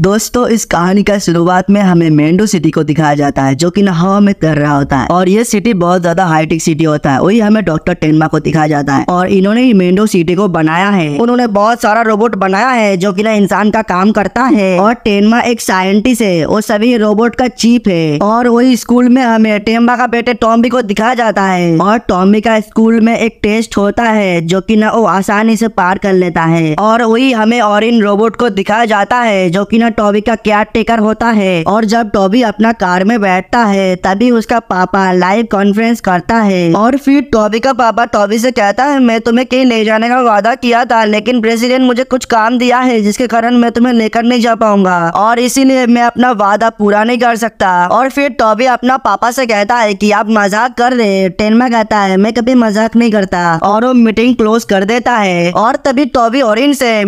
दोस्तों इस कहानी का शुरुआत में हमें मेंडो सिटी को दिखाया जाता है जो कि हवा में तैर रहा होता है और ये सिटी बहुत ज्यादा हाईटेक सिटी होता है वही हमें डॉक्टर टेनमा को दिखाया जाता है और इन्होंने ही मेंडो सिटी को बनाया है उन्होंने बहुत सारा रोबोट बनाया है जो कि ना इंसान का काम करता है और टेनमा एक साइंटिस्ट है वो सभी रोबोट का चीफ है और वही स्कूल में हमें टेम्बा का बेटे टॉम्बी को दिखाया जाता है और टॉम्बी का स्कूल में एक टेस्ट होता है जो कि ना वो आसानी से पार कर लेता है और वही हमें और इन रोबोट को दिखाया जाता है जो कि टॉबी का केयर टेकर होता है और जब टॉबी अपना कार में बैठता है तभी उसका पापा लाइव कॉन्फ्रेंस करता है और फिर टॉबी का पापा टॉबी से कहता है मैं तुम्हें कहीं ले जाने का वादा किया था लेकिन प्रेसिडेंट मुझे कुछ काम दिया है जिसके कारण मैं तुम्हें लेकर नहीं जा पाऊंगा और इसीलिए मैं अपना वादा पूरा नहीं कर सकता और फिर टॉबी अपना पापा से कहता है की आप मजाक कर रहे टेनमा कहता है मैं कभी मजाक नहीं करता और वो मीटिंग क्लोज कर देता है और तभी टॉबी और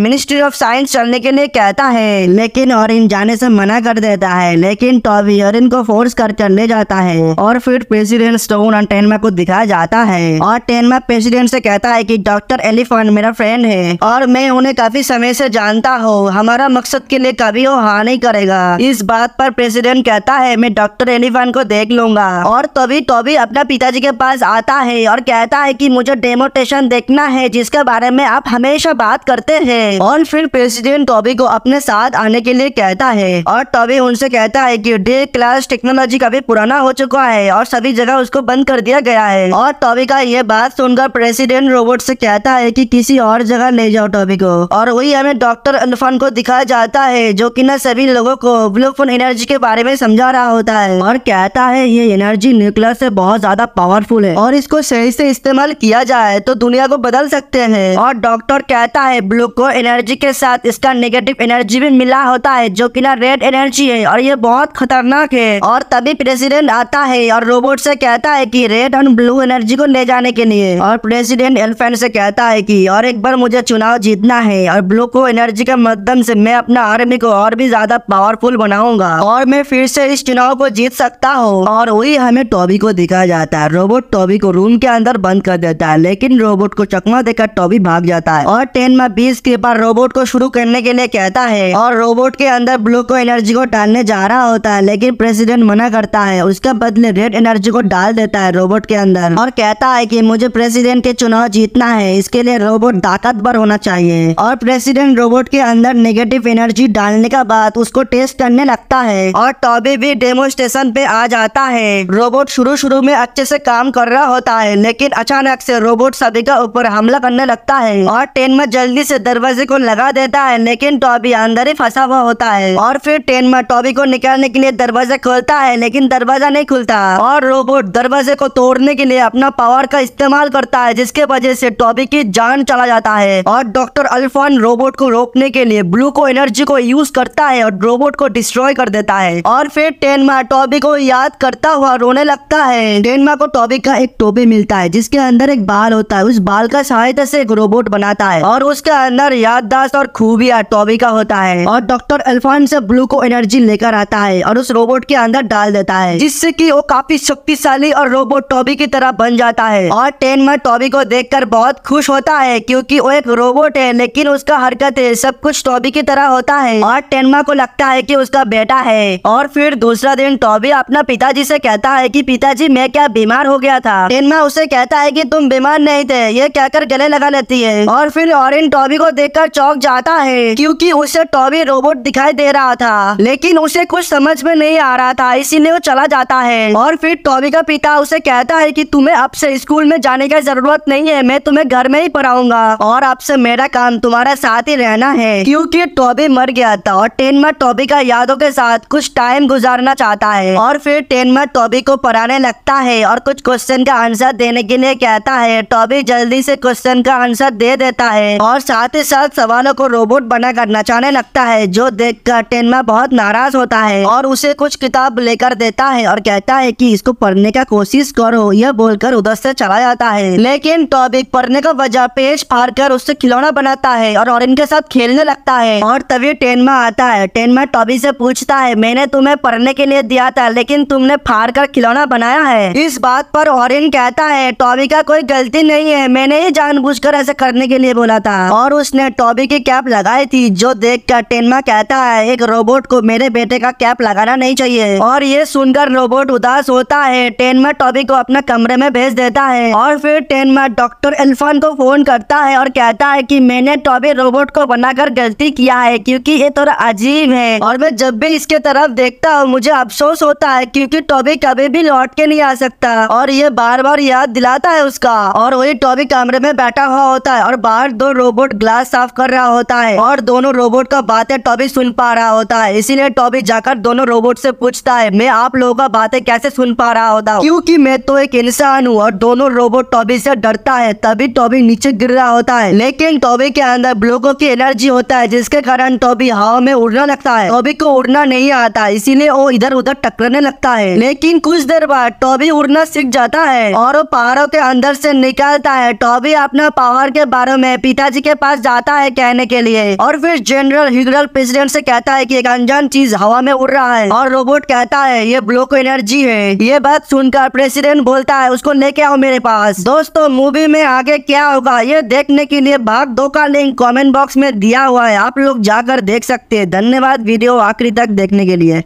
मिनिस्ट्री ऑफ साइंस चलने के लिए कहता है लेकिन और इन जाने से मना कर देता है लेकिन टॉबी और इनको फोर्स कर चलने जाता है और फिर प्रेसिडेंट स्टोन और टेनमा को दिखाया जाता है और टेनमा प्रेसिडेंट से कहता है कि डॉक्टर एलिफेंट मेरा फ्रेंड है और मैं उन्हें काफी समय से जानता हूँ हमारा मकसद के लिए कभी वो हाँ नहीं करेगा इस बात पर प्रेसिडेंट कहता है मैं डॉक्टर एलिफेंट को देख लूंगा और तभी टॉबी अपना पिताजी के पास आता है और कहता है कि मुझे डेमोटेशन देखना है जिसके बारे में आप हमेशा बात करते हैं और फिर प्रेसिडेंट टॉबी को अपने साथ आने के लिए लिए कहता है और तभी उनसे कहता है कि डे क्लास टेक्नोलॉजी काफी पुराना हो चुका है और सभी जगह उसको बंद कर दिया गया है और टॉबी का ये बात सुनकर प्रेसिडेंट रोबोट से कहता है कि किसी और जगह ले जाओ टॉबी को और वही हमें डॉक्टर अल्फान को दिखाया जाता है जो कि न सभी लोगों को ब्लू फोन एनर्जी के बारे में समझा रहा होता है और कहता है ये एनर्जी न्यूक्लियर से बहुत ज्यादा पावरफुल है और इसको सही से इस्तेमाल किया जाए तो दुनिया को बदल सकते हैं और डॉक्टर कहता है ब्लू को एनर्जी के साथ इसका नेगेटिव एनर्जी भी मिला होता होता है जो किला रेड एनर्जी है और ये बहुत खतरनाक है और तभी प्रेसिडेंट आता है और रोबोट से कहता है कि रेड एंड ब्लू एनर्जी को ले जाने के लिए और प्रेसिडेंट एलिफेंट से कहता है कि और एक बार मुझे चुनाव जीतना है और ब्लू को एनर्जी के माध्यम से मैं अपना आर्मी को और भी ज्यादा पावरफुल बनाऊंगा और मैं फिर से इस चुनाव को जीत सकता हूँ और वही हमें टॉबी को दिखाया जाता है रोबोट टॉबी को रूम के अंदर बंद कर देता है लेकिन रोबोट को चकमा देकर टॉबी भाग जाता है और टेन में बीस के बाद रोबोट को शुरू करने के लिए कहता है और रोबोट के अंदर ब्लू को एनर्जी को डालने जा रहा होता है लेकिन प्रेसिडेंट मना करता है उसके बदले रेड एनर्जी को डाल देता है रोबोट के अंदर और कहता है कि मुझे प्रेसिडेंट के चुनाव जीतना है इसके लिए रोबोट ताकतवर होना चाहिए और प्रेसिडेंट रोबोट के अंदर नेगेटिव एनर्जी डालने का बाद उसको टेस्ट करने लगता है और टॉबी भी डेमोस्ट्रेशन पे आ जाता है रोबोट शुरू शुरू में अच्छे से काम कर रहा होता है लेकिन अचानक से रोबोट सभी का ऊपर हमला करने लगता है और टेन में जल्दी से दरवाजे को लगा देता है लेकिन टॉबी अंदर ही फंसा हुआ होता है और फिर टेन में टॉबी को निकालने के लिए दरवाजा खोलता है लेकिन दरवाजा नहीं खुलता और रोबोट दरवाजे को तोड़ने के लिए अपना पावर का इस्तेमाल करता है जिसके वजह से टॉबी की जान चला जाता है और डॉक्टर अल्फान रोबोट को रोकने के लिए ब्लू को एनर्जी को यूज करता है और रोबोट को डिस्ट्रॉय कर देता है और फिर मा टॉबी को याद करता हुआ रोने लगता है मा को टॉबी का एक टोबी मिलता है जिसके अंदर एक बाल होता है उस बाल का सहायता से एक रोबोट बनाता है और उसके अंदर याददाश्त और खूबिया टॉबी का होता है और डॉक्टर डॉक्टर अल्फांस ब्लू को एनर्जी लेकर आता है और उस रोबोट के अंदर डाल देता है जिससे कि वो काफी शक्तिशाली और रोबोट टॉबी की तरह बन जाता है और टेन में टॉबी को देख बहुत खुश होता है क्यूँकी वो एक रोबोट है लेकिन उसका हरकत है सब कुछ टॉबी की तरह होता है और टेनमा को लगता है कि उसका बेटा है और फिर दूसरा दिन टॉबी अपना पिताजी से कहता है कि पिताजी मैं क्या बीमार हो गया था टेनमा उसे कहता है कि तुम बीमार नहीं थे ये कहकर गले लगा लेती है और फिर ऑरेंज टॉबी को देखकर चौक जाता है क्योंकि उसे टॉबी रोबोट दिखाई दे रहा था लेकिन उसे कुछ समझ में नहीं आ रहा था इसीलिए वो चला जाता है और फिर टॉबी का पिता उसे कहता है कि तुम्हें अब से स्कूल में जाने की जरूरत नहीं है मैं तुम्हें घर में ही पढ़ाऊंगा और अब से मेरा काम तुम्हारा साथ ही रहना है क्योंकि टॉबी मर गया था और टेनमा टॉबी का यादों के साथ कुछ टाइम गुजारना चाहता है और फिर टेनमा टॉबी को पढ़ाने लगता है और कुछ क्वेश्चन का आंसर देने के लिए कहता है टॉबी जल्दी से क्वेश्चन का आंसर दे देता है और साथ ही साथ सवालों को रोबोट बना करना चाहने लगता है जो देखकर टेनमा बहुत नाराज होता है और उसे कुछ किताब लेकर देता है और कहता है कि इसको पढ़ने का कोशिश करो यह बोलकर उधर से चला जाता है लेकिन टॉबिक पढ़ने का वजह पेज फार कर उससे खिलौना बनाता है और ऑरेंज के साथ खेलने लगता है और तभी टेनमा आता है टेनमा टॉबी से पूछता है मैंने तुम्हें पढ़ने के लिए दिया था लेकिन तुमने फाड़ कर खिलौना बनाया है इस बात पर ऑरेंज कहता है टॉबी का कोई गलती नहीं है मैंने ही जानबूझकर ऐसा करने के लिए बोला था और उसने टॉबी की कैप लगाई थी जो देख कर टेनमा कहता कहता है एक रोबोट को मेरे बेटे का कैप लगाना नहीं चाहिए और ये सुनकर रोबोट उदास होता है टेनमा टॉबी को अपने कमरे में भेज देता है और फिर टेनमा डॉक्टर इल्फान को फोन करता है और कहता है की मैंने टॉबी रोबोट को बनाकर गलती किया है क्यूँकी ये थोड़ा अजीब है और मैं जब भी इसके तरफ देखता हूँ मुझे अफसोस होता है क्यूँकी टॉबी कभी भी लौट के नहीं आ सकता और ये बार बार याद दिलाता है उसका और वही टॉबी कमरे में बैठा हुआ होता है और बाहर दो रोबोट ग्लास साफ कर रहा होता है और दोनों रोबोट का बातें टॉबी सुन पा रहा होता है इसीलिए टॉबी जाकर दोनों रोबोट से पूछता है मैं आप लोगों का बातें कैसे सुन पा रहा होता हूँ क्योंकि मैं तो एक इंसान हूँ और दोनों रोबोट टॉबी से डरता है तभी टॉबी नीचे गिर रहा होता है लेकिन टॉबी के अंदर ब्लोको की एनर्जी होता है जिसके कारण टॉबी हवा में उड़ना लगता है टॉबी को उड़ना नहीं आता इसीलिए वो इधर उधर टकरने लगता है लेकिन कुछ देर बाद टॉबी उड़ना सीख जाता है और वो पहाड़ों के अंदर से निकलता है टॉबी अपना पावर के बारे में पिताजी के पास जाता है कहने के लिए और फिर जनरल हिगरल पिछले एलियन से कहता है कि एक अनजान चीज हवा में उड़ रहा है और रोबोट कहता है ये ब्लोको एनर्जी है ये बात सुनकर प्रेसिडेंट बोलता है उसको लेके आओ मेरे पास दोस्तों मूवी में आगे क्या होगा ये देखने के लिए भाग दो का लिंक कॉमेंट बॉक्स में दिया हुआ है आप लोग जाकर देख सकते हैं धन्यवाद वीडियो आखिरी तक देखने के लिए